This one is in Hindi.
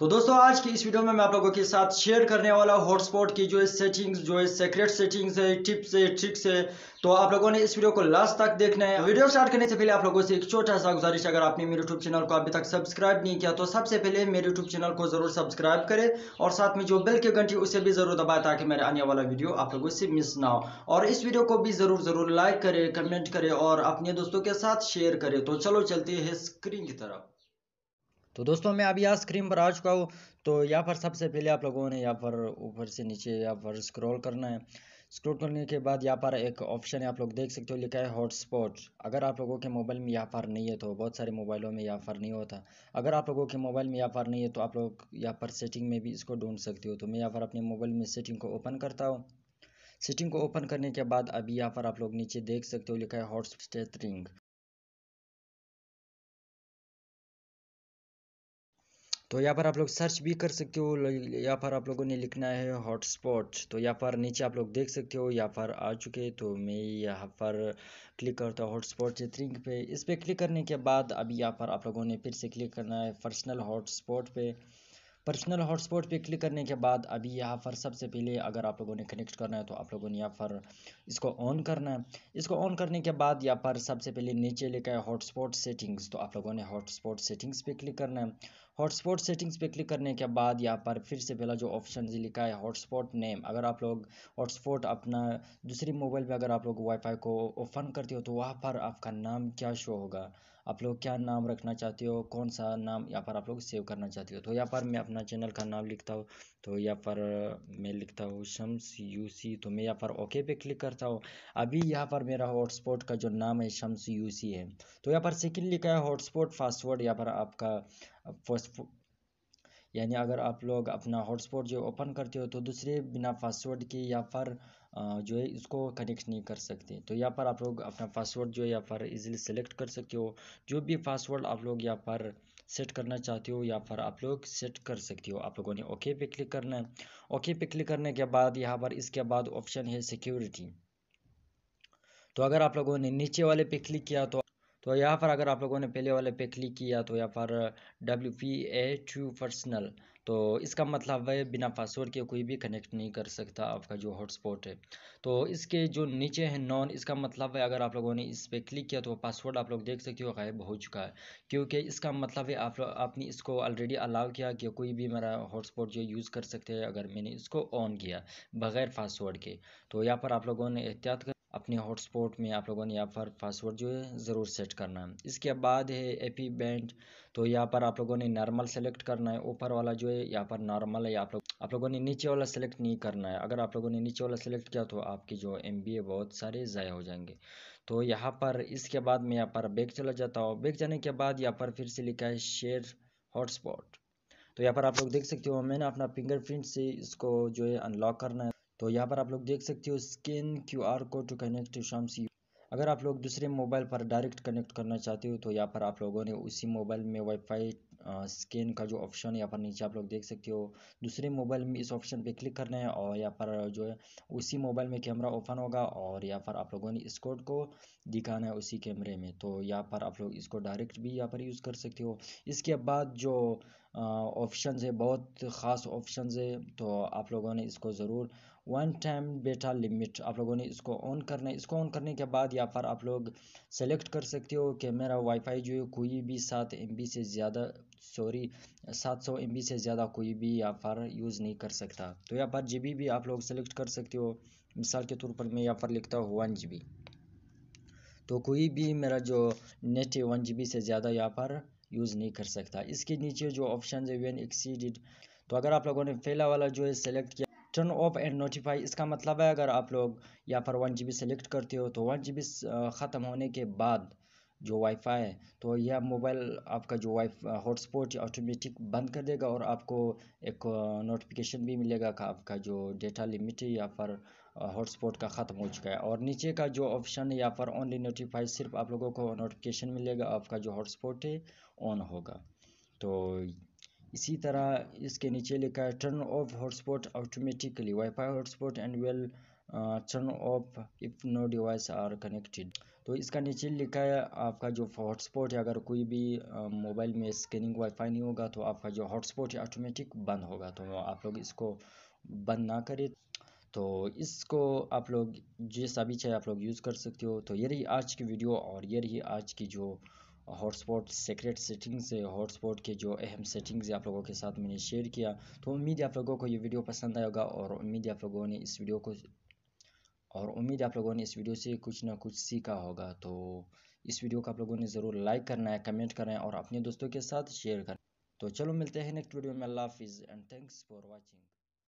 तो दोस्तों आज की इस वीडियो में मैं आप लोगों के साथ शेयर करने वाला हॉटस्पॉट की जो है सेटिंग्स जो है सेक्रेट सेटिंग्स है टिप्स है ट्रिक्स है तो आप लोगों ने इस वीडियो को लास्ट तक देखना है तो वीडियो स्टार्ट करने से पहले आप लोगों से एक छोटा सा गुजारिश अगर आपने मेरे यूट्यूब चैनल को अभी तक सब्सक्राइब नहीं किया तो सबसे पहले मेरे यूट्यूब चैनल को जरूर सब्सक्राइब करें और साथ में जो बेल की घंटी उसे भी जरूर दबाए ताकि मेरे आने वाला वीडियो आप लोगों से मिस ना हो और इस वीडियो को भी जरूर जरूर लाइक करे कमेंट करे और अपने दोस्तों के साथ शेयर करे तो चलो चलते हैं स्क्रीन की तरफ तो दोस्तों मैं अभी यहाँ स्क्रीन पर आ चुका हूँ तो यहाँ पर सबसे पहले आप लोगों ने यहाँ पर ऊपर से नीचे यहाँ पर स्क्रॉल करना है स्क्रॉल करने के बाद यहाँ पर एक ऑप्शन है आप लोग देख सकते हो लिखा है हॉटस्पॉट अगर आप लोगों के मोबाइल में यहाँ पर नहीं है तो बहुत सारे मोबाइलों में यहाँ पर नहीं होता अगर आप लोगों के मोबाइल में यहाँ पर नहीं है तो आप लोग यहाँ पर सेटिंग में भी इसको ढूंढ सकते हो तो मैं यहाँ पर अपने मोबाइल में सेटिंग को ओपन करता हूँ सेटिंग को ओपन करने के बाद अभी यहाँ पर आप लोग नीचे देख सकते हो लिखा है हॉट स्टेटरिंग तो यहाँ पर आप लोग सर्च भी कर सकते हो यहाँ पर आप लोगों ने लिखना है हॉटस्पॉट तो यहाँ पर नीचे आप लोग देख सकते हो यहाँ पर आ चुके तो मैं यहाँ पर क्लिक करता हूँ हॉटस्पॉट चित्रिंग पे इस पर क्लिक करने के बाद अभी यहाँ पर आप लोगों ने फिर से क्लिक करना है पर्सनल हॉटस्पॉट पे पर्सनल हॉटस्पॉट पे क्लिक करने के बाद अभी यहाँ पर सबसे पहले अगर आप लोगों ने कनेक्ट करना है तो आप लोगों ने यहाँ पर इसको ऑन करना है इसको ऑन करने के बाद यहाँ पर सबसे पहले नीचे लिखा है हॉटस्पॉट सेटिंग्स तो आप लोगों ने हॉटस्पॉट सेटिंग्स पे क्लिक करना है हॉटस्पॉट सेटिंग्स पे क्लिक करने के बाद यहाँ पर फिर से पहला जो ऑप्शन लिखा है हॉटस्पॉट नेम अगर आप लोग हॉटस्पॉट अपना दूसरी मोबाइल पे अगर आप लोग वाईफाई को ओपन करते हो तो वहाँ पर आपका नाम क्या शो होगा आप लोग क्या नाम रखना चाहते हो कौन सा नाम यहाँ पर आप लोग सेव करना चाहते हो तो यहाँ पर मैं अपना चैनल का नाम लिखता हूँ तो यहाँ पर मैं लिखता हूँ शम्स यूसी तो मैं यहाँ पर ओके पे क्लिक करता हूँ अभी यहाँ पर मेरा हॉटस्पॉट का जो नाम है शम्स यूसी है तो यहाँ पर सेकंड लिखा है हॉटस्पॉट पासवर्ड यहाँ पर आपका फर्स्ट यानी अगर आप लोग अपना हॉटस्पॉट जो ओपन करते हो तो दूसरे बिना पासवर्ड के या पर जो है इसको कनेक्ट नहीं कर सकते तो यहाँ पर आप लोग अपना पासवर्ड जो है यहाँ पर इजीली सेलेक्ट कर सकते हो जो भी पासवर्ड आप लोग यहाँ पर सेट करना चाहते हो या पर आप लोग सेट कर सकते हो आप लोगों ने ओके पे क्लिक करना है ओके पे क्लिक करने के बाद यहाँ पर इसके बाद ऑप्शन है सिक्योरिटी तो अगर आप लोगों ने नीचे वाले पे क्लिक किया तो तो यहाँ पर अगर आप लोगों ने पहले वाले पे क्लिक किया तो यहाँ पर W P A two personal तो इसका मतलब है बिना पासवर्ड के कोई भी कनेक्ट नहीं कर सकता आपका जो हॉटस्पॉट है तो इसके जो नीचे है नॉन इसका मतलब है अगर आप लोगों ने इस पर क्लिक किया तो पासवर्ड आप लोग देख सकते हो गायब हो चुका है क्योंकि इसका मतलब है आप आपने इसको ऑलरेडी अलाउ किया कि कोई भी मेरा हॉटस्पॉट जो यूज़ कर सकते हैं अगर मैंने इसको ऑन किया बगैर पासवर्ड के तो यहाँ पर आप लोगों ने एहतियात अपने हॉटस्पॉट में आप लोगों ने यहाँ पर पासवर्ड जो है ज़रूर सेट करना है इसके बाद है एपी बैंड तो यहाँ पर आप लोगों ने नॉर्मल सेलेक्ट करना है ऊपर वाला जो है यहाँ पर नॉर्मल है आप लोग आप लोगों ने नीचे वाला सेलेक्ट नहीं करना है अगर आप लोगों ने नीचे वाला सेलेक्ट किया तो आपकी जो एम बी ए बहुत सारे ज़ाया हो जाएंगे तो यहाँ पर इसके बाद मैं यहाँ पर बैग चला जाता हूँ बैग जाने के बाद यहाँ पर फिर से लिखा है शेयर हॉटस्पॉट तो यहाँ पर आप लोग देख सकते हो मैंने अपना फिंगरप्रिंट से इसको जो है अनलॉक करना है तो यहाँ पर आप लोग देख सकते हो scan Q R code to connect to see अगर आप लोग दूसरे मोबाइल पर डायरेक्ट कनेक्ट करना चाहते हो तो यहाँ पर आप लोगों ने उसी मोबाइल में वाईफाई स्कैन का जो ऑप्शन है यहाँ पर नीचे आप लोग देख सकते हो दूसरे मोबाइल में इस ऑप्शन पे क्लिक करना है और यहाँ पर जो है उसी मोबाइल में कैमरा ओपन होगा और यहाँ पर आप लोगों ने इस कोड को दिखाना है उसी कैमरे में तो यहाँ पर आप लोग इसको डायरेक्ट भी यहाँ पर यूज़ कर सकते हो इसके बाद जो ऑप्शन है बहुत ख़ास ऑप्शन है तो आप लोगों ने इसको ज़रूर वन टाइम डेटा लिमिट आप लोगों ने इसको ऑन करना है इसको ऑन करने के बाद यहाँ पर आप लोग सेलेक्ट कर सकते हो कि मेरा वाईफाई जो है कोई भी सात एम बी से ज़्यादा सॉरी सात सौ एम बी से ज़्यादा कोई भी यहाँ पर यूज़ नहीं कर सकता तो यहाँ पर जी बी भी आप लोग सेलेक्ट कर सकते हो मिसाल के तौर पर मैं यहाँ पर लिखता हूँ वन जी बी तो कोई भी मेरा जो नेट है वन जी बी से ज़्यादा यहाँ पर यूज़ नहीं कर सकता इसके नीचे जो ऑप्शन है वेन एक्सीडेड तो अगर आप लोगों ने पहला वाला जो है सेलेक्ट किया टर्न ऑफ एंड नोटिफाई इसका मतलब है अगर आप लोग यहाँ पर वन जी सेलेक्ट करते हो तो वन जी ख़त्म होने के बाद जो वाईफाई है तो यह मोबाइल आपका जो वाई हॉटस्पॉट ऑटोमेटिक बंद कर देगा और आपको एक नोटिफिकेशन भी मिलेगा का आपका जो डेटा लिमिट है या पर हॉटस्पॉट का ख़त्म हो चुका है और नीचे का जो ऑप्शन है या पर ओनली नोटिफाई सिर्फ आप लोगों को नोटिफिकेशन मिलेगा आपका जो हॉटस्पॉट है ऑन होगा तो इसी तरह इसके नीचे लिखा है turn off hotspot automatically wifi hotspot and will turn off if no device are connected तो इसका नीचे लिखा है आपका जो हॉटस्पॉट है अगर कोई भी मोबाइल में स्कैनिंग वाईफाई नहीं होगा तो आपका जो हॉटस्पॉट है ऑटोमेटिक बंद होगा तो आप लोग इसको बंद ना करें तो इसको आप लोग जिस सभी चीज़ आप लोग यूज़ कर सकते हो तो ये रही आज की वीडियो और ये रही आज की जो हॉटस्पॉट सीक्रेट सेटिंग्स है हॉटस्पॉट के जो अहम सेटिंग्स आप लोगों के साथ मैंने शेयर किया तो उम्मीद है आप लोगों को ये वीडियो पसंद आएगा और उम्मीद है आप लोगों ने इस वीडियो को और उम्मीद आप लोगों ने इस वीडियो से कुछ ना कुछ सीखा होगा तो इस वीडियो को आप लोगों ने ज़रूर लाइक करना है कमेंट करना है और अपने दोस्तों के साथ शेयर करना तो चलो मिलते हैं नेक्स्ट वीडियो में अल्लाह हाफिज़ एंड थैंक्स फॉर वॉचिंग